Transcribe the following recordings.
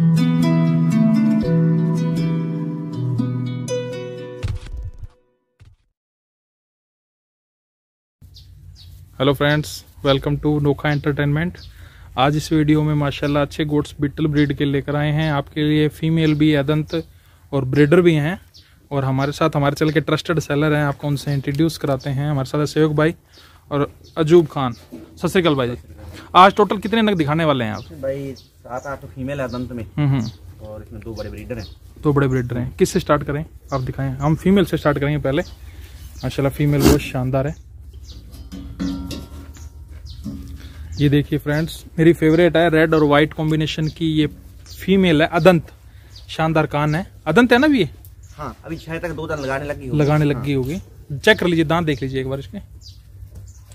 Hello friends welcome to Nokha entertainment आज इस video में माशाल्लाह अच्छे गोट्स बिटल ब्रीड के लेकर आए हैं आपके लिए फीमेल भी अदंत और ब्रीडर भी हैं और हमारे साथ हमारे चल के ट्रस्टेड सेलर हैं आपको उनसे इंट्रोड्यूस कराते हैं हमारे साथ सेवक भाई और अजूब खान सत श्रीकाल भाई जी आज टोटल कितने नग दिखाने वाले हैं आप भाई सात आठ फीमेल तो है दंत में हम्म, हम्म। और इसमें दो बड़े ब्रीडर हैं दो बड़े ब्रीडर हैं किससे स्टार्ट करें आप दिखाएं हम फीमेल से स्टार्ट करेंगे पहले माशाल्लाह फीमेल बहुत शानदार है ये देखिए फ्रेंड्स मेरी फेवरेट है रेड और वाइट कॉम्बिनेशन की ये फीमेल है अदंत शानदार कान है अदंत है ना भी ये हाँ, अभी छह तक दो दांत लगाने लगी होगी लगाने हाँ। लगी होगी चेक कर लीजिए दांत देख लीजिए एक बार इसके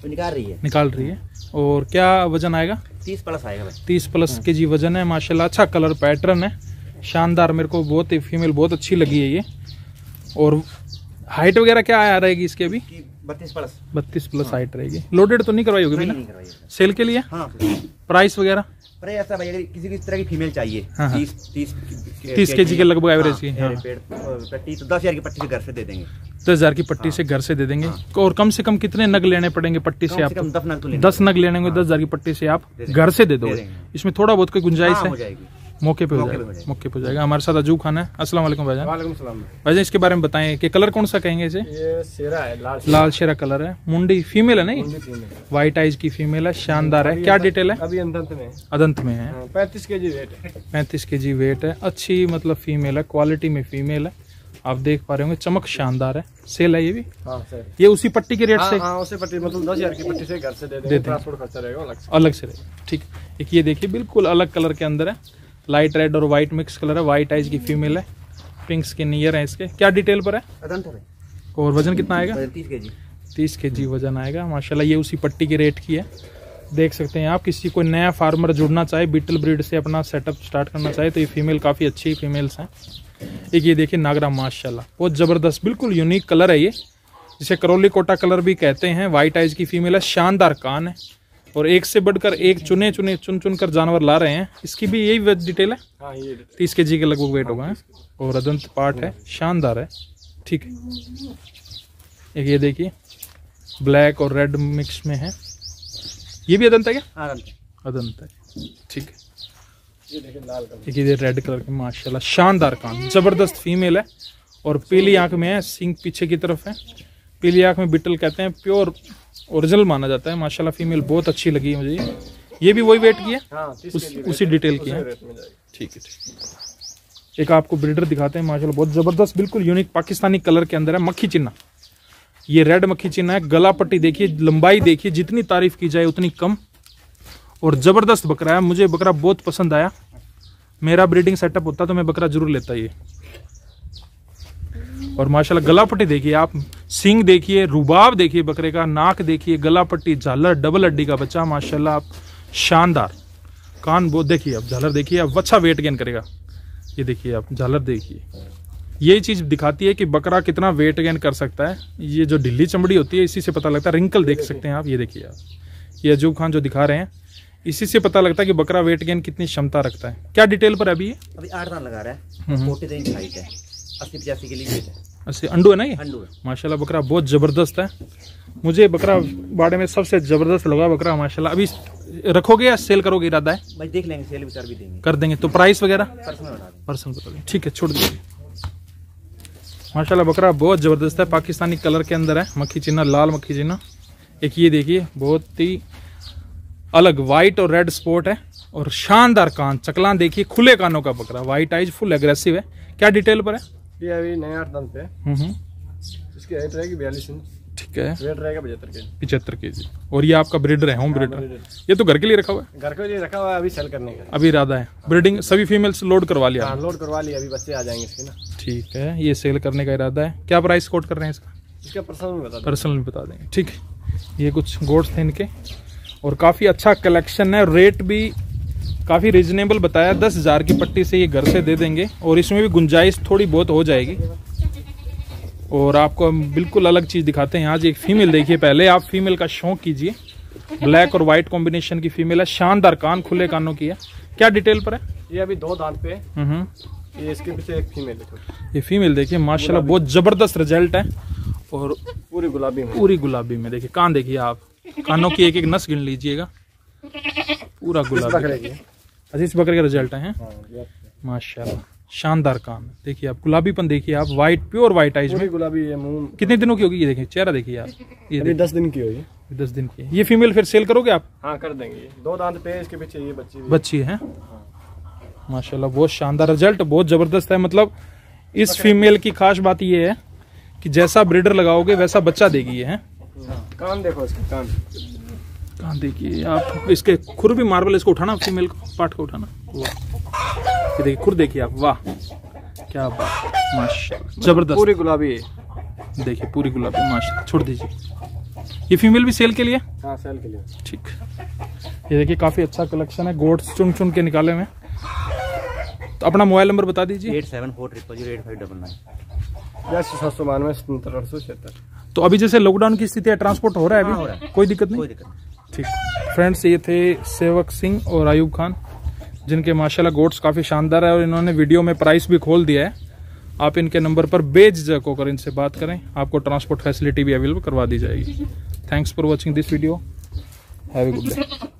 तो निकाल रही है निकाल रही है और क्या वजन आएगा तीस प्लस आएगा भाई तीस प्लस के जी वजन है माशाल्लाह अच्छा कलर पैटर्न है शानदार मेरे को बहुत ही फीमेल बहुत अच्छी लगी है ये और हाइट वगैरह क्या आ रहेगी इसके अभी बत्तीस प्लस बत्तीस प्लस हाइट रहेगी लोडेड तो नहीं करवाई होगी सेल के लिए प्राइस हाँ, वगैरह अरे ऐसा भाई अगर किसी किस तरह की फीमेल चाहिए हाँ, हाँ। तीस के जी के लगभग एवरेज हाँ, की पट्टी तो दस हजार की पट्टी से घर से दे देंगे दस हजार की पट्टी से घर से दे देंगे और कम से कम कितने नग लेने पड़ेंगे पट्टी से आप दस नग तो लेने दस नग लेने दस हजार की पट्टी से आप घर से दे दो इसमें थोड़ा बहुत कोई गुंजाइश है मौके पे हो जाएगा मौके पे हो जाएगा हमारे साथ अजू खान है असला भाईजान भाईजान इसके बारे में बताएं कि कलर कौन सा कहेंगे इसे लाल शेरा, कलर है मुंडी फीमेल है नहीं व्हाइट आइज की फीमेल है शानदार है क्या डिटेल है अभी अदंत में अदंत हाँ, में है पैंतीस के जी वेट है पैंतीस के जी वेट है अच्छी मतलब फीमेल है क्वालिटी में फीमेल है आप देख पा रहे होंगे चमक शानदार है सेल है ये भी हाँ, ये उसी पट्टी के रेट हाँ, से हाँ, उसी पट्टी मतलब दस हजार की पट्टी से घर से दे देंगे ट्रांसपोर्ट खर्चा रहेगा अलग से अलग से रहेगा ठीक एक ये देखिए बिल्कुल अलग कलर के अंदर है लाइट रेड और व्हाइट मिक्स कलर है व्हाइट आइज की फीमेल है पिंक स्किन नियर है इसके क्या डिटेल पर है और वजन कितना आएगा तीस के जी वजन आएगा माशाल्लाह ये उसी पट्टी के रेट की है देख सकते हैं आप किसी को नया फार्मर जुड़ना चाहे बीटल ब्रीड से अपना सेटअप स्टार्ट करना चाहे तो ये फीमेल काफ़ी अच्छी फीमेल्स हैं एक ये देखिए नागरा माशाल्लाह बहुत ज़बरदस्त बिल्कुल यूनिक कलर है ये जिसे करोली कोटा कलर भी कहते हैं वाइट आइज की फीमेल है शानदार कान है और एक से बढ़कर एक चुने चुने चुन चुन कर जानवर ला रहे हैं इसकी भी यही डिटेल है हाँ, तीस के जी के लगभग वेट हाँ, होगा और अदंत पार्ट है हाँ। शानदार है ठीक है एक ये देखिए ब्लैक और रेड मिक्स में है ये भी अदंत है क्या अदंत है ठीक है देखिए लाल कलर रेड कलर के माशाल्लाह शानदार कान जबरदस्त फीमेल है और पीली आंख में है सिंह पीछे की तरफ है पीली आँख में बिटल कहते हैं प्योर ओरिजिनल माना जाता है माशाल्लाह फीमेल बहुत अच्छी लगी है मुझे ये भी वही वेट की है हाँ, उस, उसी डिटेल की है ठीक है ठीक एक आपको ब्रीडर दिखाते हैं माशाल्लाह बहुत ज़बरदस्त बिल्कुल यूनिक पाकिस्तानी कलर के अंदर है मक्खी चिन्ना ये रेड मक्खी चिन्ना है गला पट्टी देखिए लंबाई देखिए जितनी तारीफ़ की जाए उतनी कम और ज़बरदस्त बकरा है मुझे बकरा बहुत पसंद आया मेरा ब्रीडिंग सेटअप होता तो मैं बकरा जरूर लेता ये और माशाल्लाह गला पट्टी देखिए आप सिंग देखिए रुबाब देखिए बकरे का नाक देखिए गला पट्टी झालर डबल हड्डी का बच्चा माशाल्लाह आप शानदार कान बहुत देखिए आप झालर देखिए आप अच्छा वेट गेन करेगा ये देखिए आप झालर देखिए ये चीज़ दिखाती है कि बकरा कितना वेट गेन कर सकता है ये जो ढिल्ली चमड़ी होती है इसी से पता लगता है रिंकल देख सकते हैं आप ये देखिए आप ये अजूब खान जो दिखा रहे हैं इसी से पता लगता है कि बकरा वेट गेन कितनी क्षमता रखता है क्या डिटेल पर अभी ये अभी आठ दान लगा रहा है हम्म। है अस्सी पचासी के लिए अच्छा अंडू है ना ये अंडू है माशाल्लाह बकरा बहुत ज़बरदस्त है मुझे बकरा बाड़े में सबसे ज़बरदस्त लगा बकरा माशाल्लाह अभी रखोगे या सेल करोगे इरादा है भाई देख लेंगे सेल भी, भी देंगे कर देंगे तो प्राइस वगैरह पर्सन बता ठीक है छोड़ दीजिए माशाल्लाह बकरा बहुत ज़बरदस्त है पाकिस्तानी कलर के अंदर है मक्खी चिन्ना लाल मक्खी चिन्ना एक ये देखिए बहुत ही अलग वाइट और रेड स्पॉट है और शानदार कान चकलान देखिए खुले कानों का बकरा वाइट आइज फुल एग्रेसिव है क्या डिटेल पर है ये अभी नया आठ दम पे हम्म। इसकी हाइट रहेगी बयालीस इंच ठीक है वेट रहेगा के जी और ये आपका ब्रीडर है होम ब्रीडर ये तो घर के लिए रखा हुआ है घर के लिए रखा हुआ है अभी सेल करने का अभी इरादा है ब्रीडिंग सभी फीमेल्स लोड करवा लिया लोड करवा लिया अभी बच्चे आ जाएंगे इसके ना ठीक है ये सेल करने का इरादा है क्या प्राइस कोट कर रहे हैं इसका इसका पर्सनल बता बता देंगे ठीक है ये कुछ गोड्स थे इनके और काफ़ी अच्छा कलेक्शन है रेट भी काफ़ी रिजनेबल बताया दस हज़ार की पट्टी से ये घर से दे देंगे और इसमें भी गुंजाइश थोड़ी बहुत हो जाएगी और आपको हम बिल्कुल अलग चीज़ दिखाते हैं आज एक फीमेल देखिए पहले आप फीमेल का शौक कीजिए ब्लैक और वाइट कॉम्बिनेशन की फीमेल है शानदार कान खुले कानों की है क्या डिटेल पर है ये अभी दो दांत पे है हम्म। ये इसके पीछे एक फीमेल है ये फीमेल देखिए माशाल्लाह बहुत ज़बरदस्त रिजल्ट है और पूरी गुलाबी में पूरी गुलाबी में देखिए कान देखिए आप कानों की एक एक नस गिन लीजिएगा पूरा गुलाबी अजीज बकर का रिजल्ट है माशाल्लाह शानदार काम देखिए आप गुलाबीपन देखिए आप व्हाइट प्योर व्हाइट आइज में गुलाबी है कितने दिनों की होगी ये देखिए चेहरा देखिए आप ये अभी दस दिन की होगी दस दिन की ये फीमेल फिर सेल करोगे आप हाँ कर देंगे दो दांत पे इसके पीछे ये बच्ची बच्ची है हाँ। माशाल्लाह बहुत शानदार रिजल्ट बहुत जबरदस्त है मतलब इस फीमेल की खास बात ये है कि जैसा ब्रीडर लगाओगे वैसा बच्चा देगी ये है हाँ, कान देखो इसके कान कहाँ देखिए आप इसके खुर भी मार्बल इसको उठाना फीमेल पार्ट को उठाना वाह ये देखिए खुर देखिए आप वाह क्या बात माशा जबरदस्त पूरी गुलाबी देखिए पूरी गुलाबी माशा छोड़ दीजिए ये फीमेल भी सेल के लिए हाँ सेल के लिए ठीक ये देखिए काफ़ी अच्छा कलेक्शन है गोड्स चुन चुन के निकाले हुए तो अपना मोबाइल नंबर बता दीजिए eight seven four triple zero eight five double nine सात सौ बानवे सत्तर आठ सौ छिहत्तर तो अभी जैसे लॉकडाउन की स्थिति है ट्रांसपोर्ट हो रहा है अभी हाँ, कोई दिक्कत नहीं ठीक फ्रेंड्स ये थे सेवक सिंह और आयूब खान जिनके माशाल्लाह गोट्स काफ़ी शानदार है और इन्होंने वीडियो में प्राइस भी खोल दिया है आप इनके नंबर पर बेच जक होकर इनसे बात करें आपको ट्रांसपोर्ट फैसिलिटी भी अवेलेबल करवा दी जाएगी thanks for watching this video have a good day